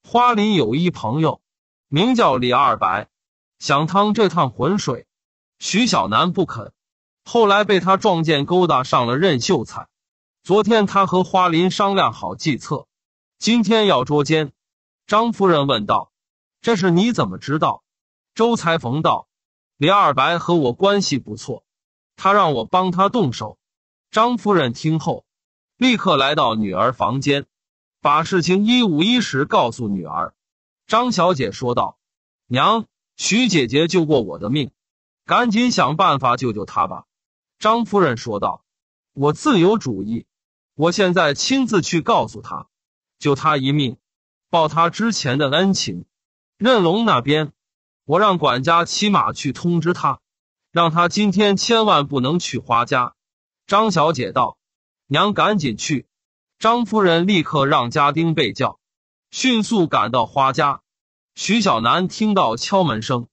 花林有一朋友，名叫李二白，想趟这趟浑水。徐小南不肯，后来被他撞见勾搭上了任秀才。昨天他和花林商量好计策，今天要捉奸。”张夫人问道：“这事你怎么知道？”周裁缝道：“李二白和我关系不错，他让我帮他动手。”张夫人听后。立刻来到女儿房间，把事情一五一十告诉女儿。张小姐说道：“娘，徐姐姐救过我的命，赶紧想办法救救她吧。”张夫人说道：“我自有主意，我现在亲自去告诉她，救她一命，报她之前的恩情。任龙那边，我让管家骑马去通知他，让他今天千万不能去花家。”张小姐道。娘赶紧去，张夫人立刻让家丁备轿，迅速赶到花家。徐小南听到敲门声，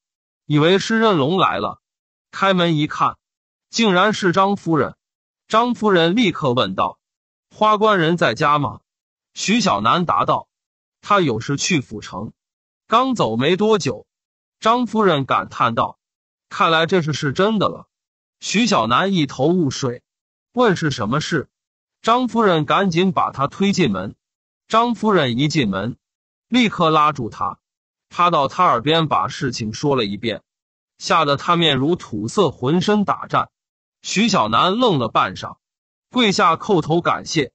以为是任龙来了，开门一看，竟然是张夫人。张夫人立刻问道：“花官人在家吗？”徐小南答道：“他有事去府城，刚走没多久。”张夫人感叹道：“看来这事是真的了。”徐小南一头雾水，问是什么事。张夫人赶紧把他推进门。张夫人一进门，立刻拉住他，趴到他耳边把事情说了一遍，吓得他面如土色，浑身打颤。徐小南愣了半晌，跪下叩头感谢：“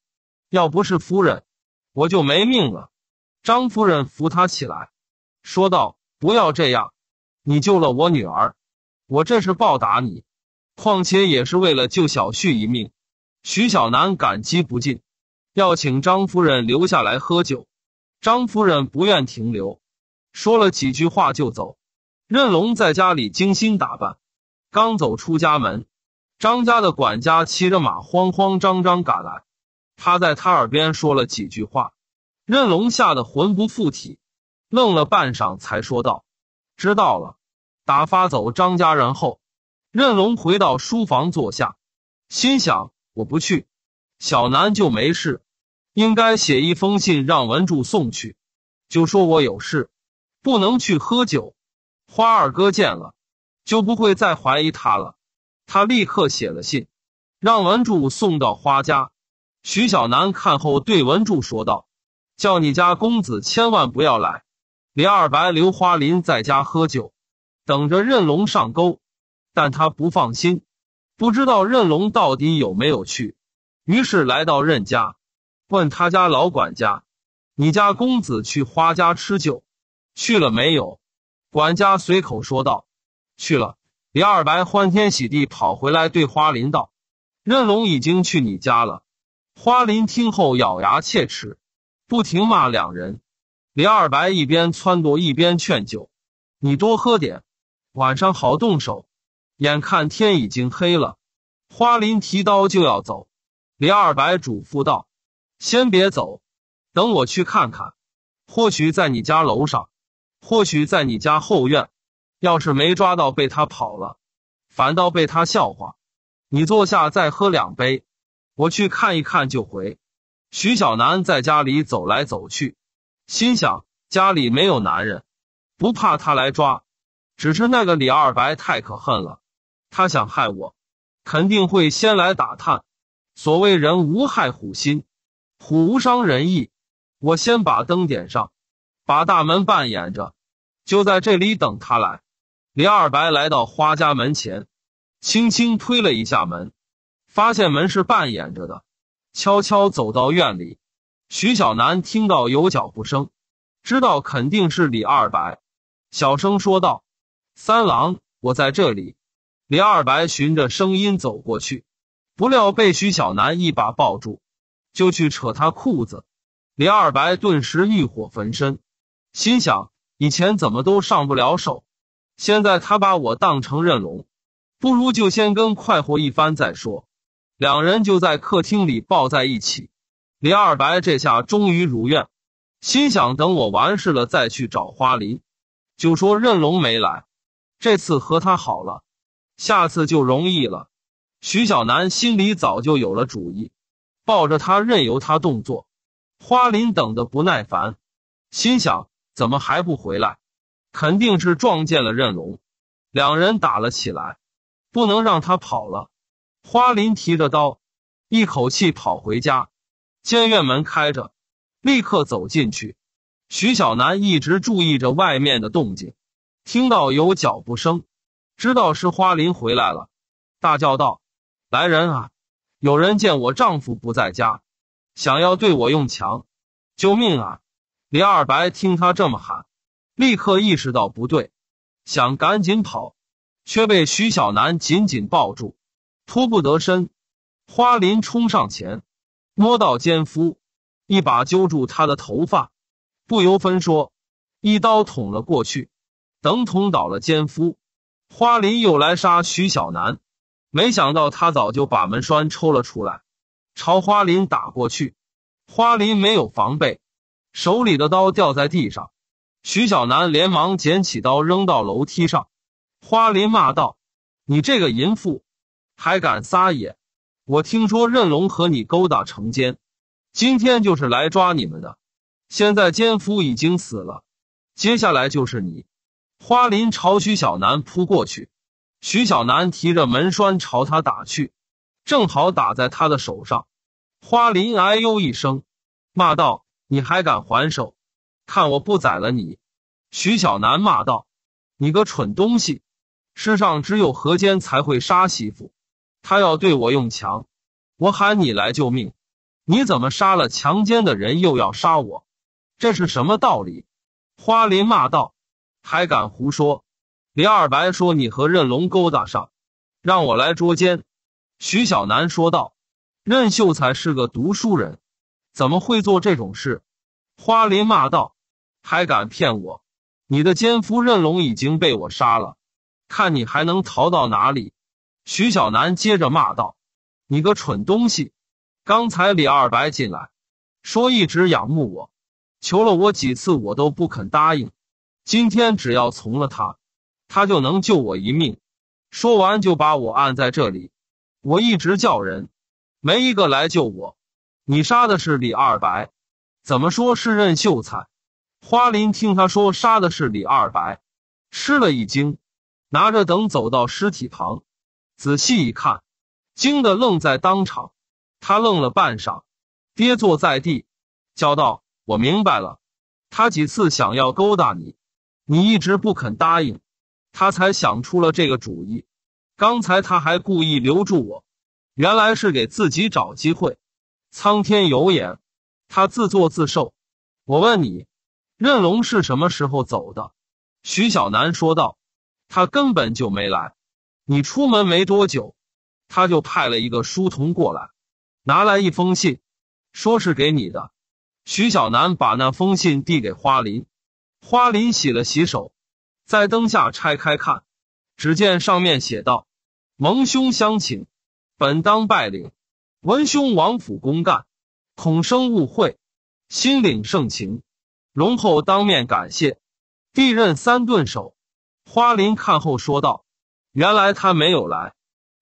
要不是夫人，我就没命了。”张夫人扶他起来，说道：“不要这样，你救了我女儿，我这是报答你，况且也是为了救小旭一命。”徐小楠感激不尽，要请张夫人留下来喝酒。张夫人不愿停留，说了几句话就走。任龙在家里精心打扮，刚走出家门，张家的管家骑着马慌慌张张赶来，他在他耳边说了几句话，任龙吓得魂不附体，愣了半晌才说道：“知道了。”打发走张家人后，任龙回到书房坐下，心想。我不去，小南就没事。应该写一封信让文柱送去，就说我有事，不能去喝酒。花二哥见了，就不会再怀疑他了。他立刻写了信，让文柱送到花家。徐小南看后，对文柱说道：“叫你家公子千万不要来。”李二白、刘花林在家喝酒，等着任龙上钩，但他不放心。不知道任龙到底有没有去，于是来到任家，问他家老管家：“你家公子去花家吃酒，去了没有？”管家随口说道：“去了。”李二白欢天喜地跑回来，对花林道：“任龙已经去你家了。”花林听后咬牙切齿，不停骂两人。李二白一边撺掇，一边劝酒：“你多喝点，晚上好动手。”眼看天已经黑了，花林提刀就要走，李二白嘱咐道：“先别走，等我去看看，或许在你家楼上，或许在你家后院。要是没抓到，被他跑了，反倒被他笑话。你坐下再喝两杯，我去看一看就回。”徐小南在家里走来走去，心想：家里没有男人，不怕他来抓。只是那个李二白太可恨了。他想害我，肯定会先来打探。所谓人无害虎心，虎无伤人意。我先把灯点上，把大门半掩着，就在这里等他来。李二白来到花家门前，轻轻推了一下门，发现门是半掩着的，悄悄走到院里。徐小南听到有脚步声，知道肯定是李二白，小声说道：“三郎，我在这里。”李二白循着声音走过去，不料被徐小南一把抱住，就去扯他裤子。李二白顿时欲火焚身，心想：以前怎么都上不了手，现在他把我当成任龙，不如就先跟快活一番再说。两人就在客厅里抱在一起。李二白这下终于如愿，心想：等我完事了再去找花林。就说任龙没来，这次和他好了。下次就容易了。徐小南心里早就有了主意，抱着他任由他动作。花林等得不耐烦，心想怎么还不回来？肯定是撞见了任龙，两人打了起来。不能让他跑了。花林提着刀，一口气跑回家，见院门开着，立刻走进去。徐小南一直注意着外面的动静，听到有脚步声。知道是花林回来了，大叫道：“来人啊！有人见我丈夫不在家，想要对我用强，救命啊！”李二白听他这么喊，立刻意识到不对，想赶紧跑，却被徐小南紧紧抱住，脱不得身。花林冲上前，摸到奸夫，一把揪住他的头发，不由分说，一刀捅了过去。等捅倒了奸夫。花林又来杀徐小南，没想到他早就把门栓抽了出来，朝花林打过去。花林没有防备，手里的刀掉在地上。徐小南连忙捡起刀扔到楼梯上。花林骂道：“你这个淫妇，还敢撒野！我听说任龙和你勾搭成奸，今天就是来抓你们的。现在奸夫已经死了，接下来就是你。”花林朝徐小楠扑过去，徐小楠提着门栓朝他打去，正好打在他的手上。花林哎呦一声，骂道：“你还敢还手？看我不宰了你！”徐小楠骂道：“你个蠢东西！世上只有何坚才会杀媳妇，他要对我用强，我喊你来救命，你怎么杀了强奸的人又要杀我？这是什么道理？”花林骂道。还敢胡说！李二白说：“你和任龙勾搭上，让我来捉奸。”徐小南说道：“任秀才是个读书人，怎么会做这种事？”花林骂道：“还敢骗我！你的奸夫任龙已经被我杀了，看你还能逃到哪里？”徐小南接着骂道：“你个蠢东西！刚才李二白进来，说一直仰慕我，求了我几次，我都不肯答应。”今天只要从了他，他就能救我一命。说完就把我按在这里，我一直叫人，没一个来救我。你杀的是李二白，怎么说是任秀才？花林听他说杀的是李二白，吃了一惊，拿着灯走到尸体旁，仔细一看，惊得愣在当场。他愣了半晌，跌坐在地，叫道：“我明白了，他几次想要勾搭你。”你一直不肯答应，他才想出了这个主意。刚才他还故意留住我，原来是给自己找机会。苍天有眼，他自作自受。我问你，任龙是什么时候走的？徐小南说道：“他根本就没来。你出门没多久，他就派了一个书童过来，拿来一封信，说是给你的。”徐小南把那封信递给花林。花林洗了洗手，在灯下拆开看，只见上面写道：“蒙兄相请，本当拜领。闻兄王府公干，恐生误会，心领盛情，容后当面感谢。地任三顿手。”花林看后说道：“原来他没有来，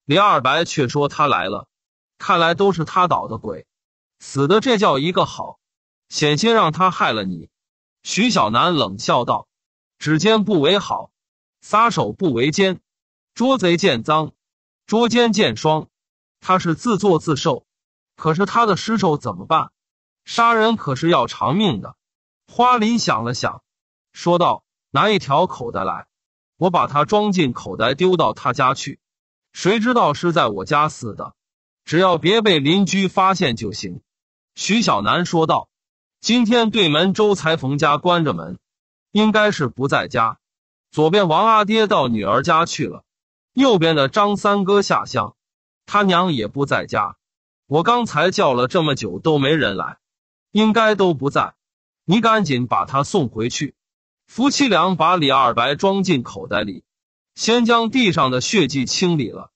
李二白却说他来了，看来都是他捣的鬼，死的这叫一个好，险些让他害了你。”徐小南冷笑道：“指尖不为好，撒手不为奸。捉贼见赃，捉奸见双。他是自作自受。可是他的尸首怎么办？杀人可是要偿命的。”花林想了想，说道：“拿一条口袋来，我把它装进口袋，丢到他家去。谁知道是在我家死的？只要别被邻居发现就行。”徐小南说道。今天对门周裁缝家关着门，应该是不在家。左边王阿爹到女儿家去了，右边的张三哥下乡，他娘也不在家。我刚才叫了这么久都没人来，应该都不在。你赶紧把他送回去。夫妻俩把李二白装进口袋里，先将地上的血迹清理了。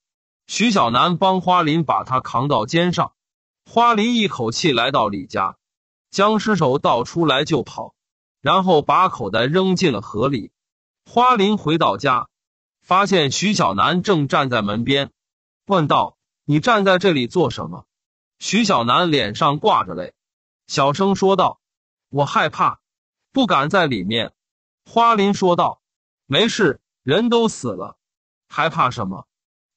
徐小南帮花林把他扛到肩上，花林一口气来到李家。将尸首倒出来就跑，然后把口袋扔进了河里。花林回到家，发现徐小南正站在门边，问道：“你站在这里做什么？”徐小南脸上挂着泪，小声说道：“我害怕，不敢在里面。”花林说道：“没事，人都死了，还怕什么？”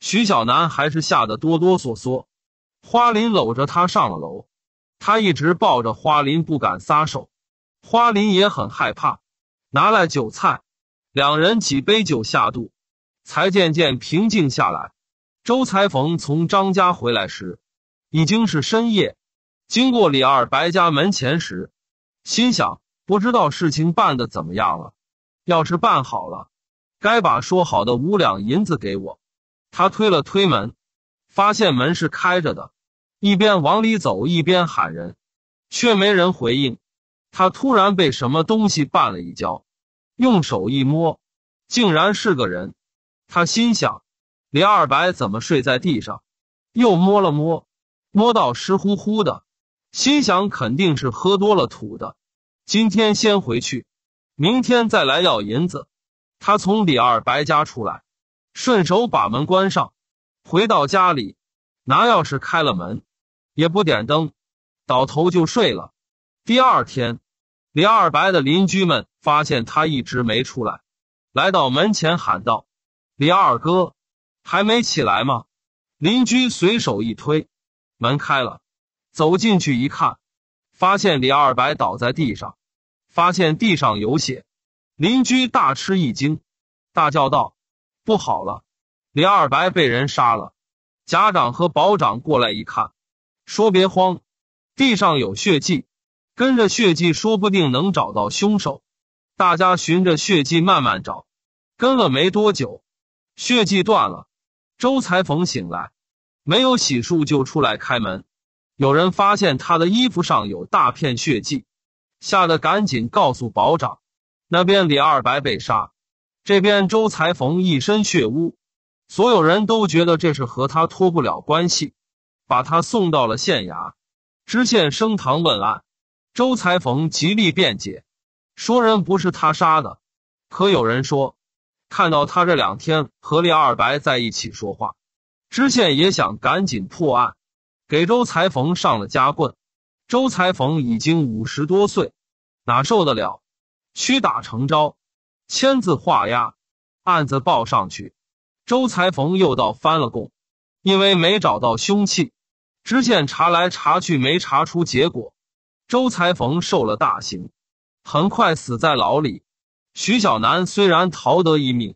徐小南还是吓得哆哆嗦嗦。花林搂着他上了楼。他一直抱着花林不敢撒手，花林也很害怕。拿来酒菜，两人几杯酒下肚，才渐渐平静下来。周裁缝从张家回来时，已经是深夜。经过李二白家门前时，心想：不知道事情办的怎么样了？要是办好了，该把说好的五两银子给我。他推了推门，发现门是开着的。一边往里走，一边喊人，却没人回应。他突然被什么东西绊了一跤，用手一摸，竟然是个人。他心想：李二白怎么睡在地上？又摸了摸，摸到湿乎乎的，心想肯定是喝多了吐的。今天先回去，明天再来要银子。他从李二白家出来，顺手把门关上，回到家里，拿钥匙开了门。也不点灯，倒头就睡了。第二天，李二白的邻居们发现他一直没出来，来到门前喊道：“李二哥，还没起来吗？”邻居随手一推，门开了，走进去一看，发现李二白倒在地上，发现地上有血。邻居大吃一惊，大叫道：“不好了，李二白被人杀了！”贾长和保长过来一看。说别慌，地上有血迹，跟着血迹说不定能找到凶手。大家循着血迹慢慢找，跟了没多久，血迹断了。周裁缝醒来，没有洗漱就出来开门，有人发现他的衣服上有大片血迹，吓得赶紧告诉保长，那边李二白被杀，这边周裁缝一身血污，所有人都觉得这是和他脱不了关系。把他送到了县衙，知县升堂问案，周裁缝极力辩解，说人不是他杀的。可有人说，看到他这两天和李二白在一起说话，知县也想赶紧破案，给周裁缝上了夹棍。周裁缝已经五十多岁，哪受得了？屈打成招，签字画押，案子报上去，周裁缝又到翻了供，因为没找到凶器。知县查来查去没查出结果，周裁缝受了大刑，很快死在牢里。徐小南虽然逃得一命，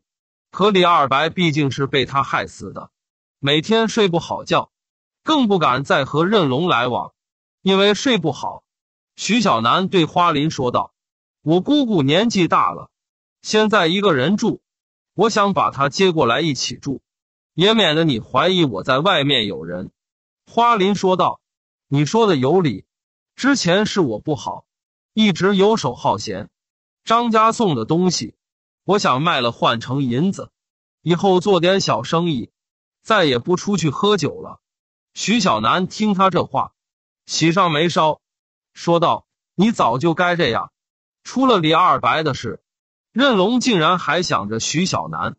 可李二白毕竟是被他害死的，每天睡不好觉，更不敢再和任龙来往。因为睡不好，徐小南对花林说道：“我姑姑年纪大了，现在一个人住，我想把她接过来一起住，也免得你怀疑我在外面有人。”花林说道：“你说的有理，之前是我不好，一直游手好闲。张家送的东西，我想卖了换成银子，以后做点小生意，再也不出去喝酒了。”徐小南听他这话，喜上眉梢，说道：“你早就该这样。出了李二白的事，任龙竟然还想着徐小南，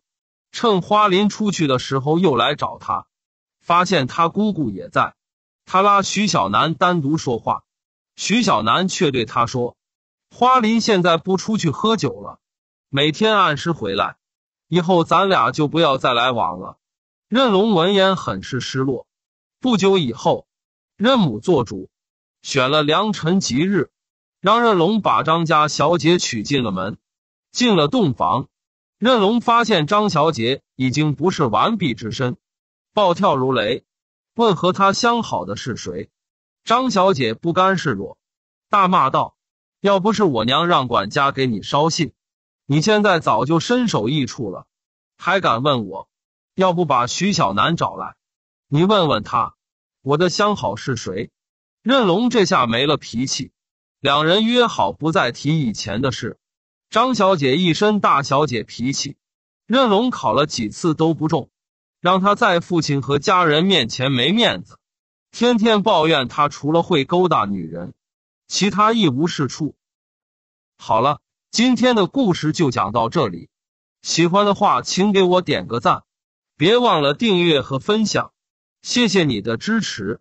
趁花林出去的时候又来找他。”发现他姑姑也在，他拉徐小楠单独说话，徐小楠却对他说：“花林现在不出去喝酒了，每天按时回来，以后咱俩就不要再来往了。”任龙闻言很是失落。不久以后，任母做主，选了良辰吉日，让任龙把张家小姐娶进了门，进了洞房，任龙发现张小姐已经不是完璧之身。暴跳如雷，问和他相好的是谁？张小姐不甘示弱，大骂道：“要不是我娘让管家给你捎信，你现在早就身首异处了，还敢问我？要不把徐小楠找来，你问问他，我的相好是谁？”任龙这下没了脾气，两人约好不再提以前的事。张小姐一身大小姐脾气，任龙考了几次都不中。让他在父亲和家人面前没面子，天天抱怨他除了会勾搭女人，其他一无是处。好了，今天的故事就讲到这里，喜欢的话请给我点个赞，别忘了订阅和分享，谢谢你的支持。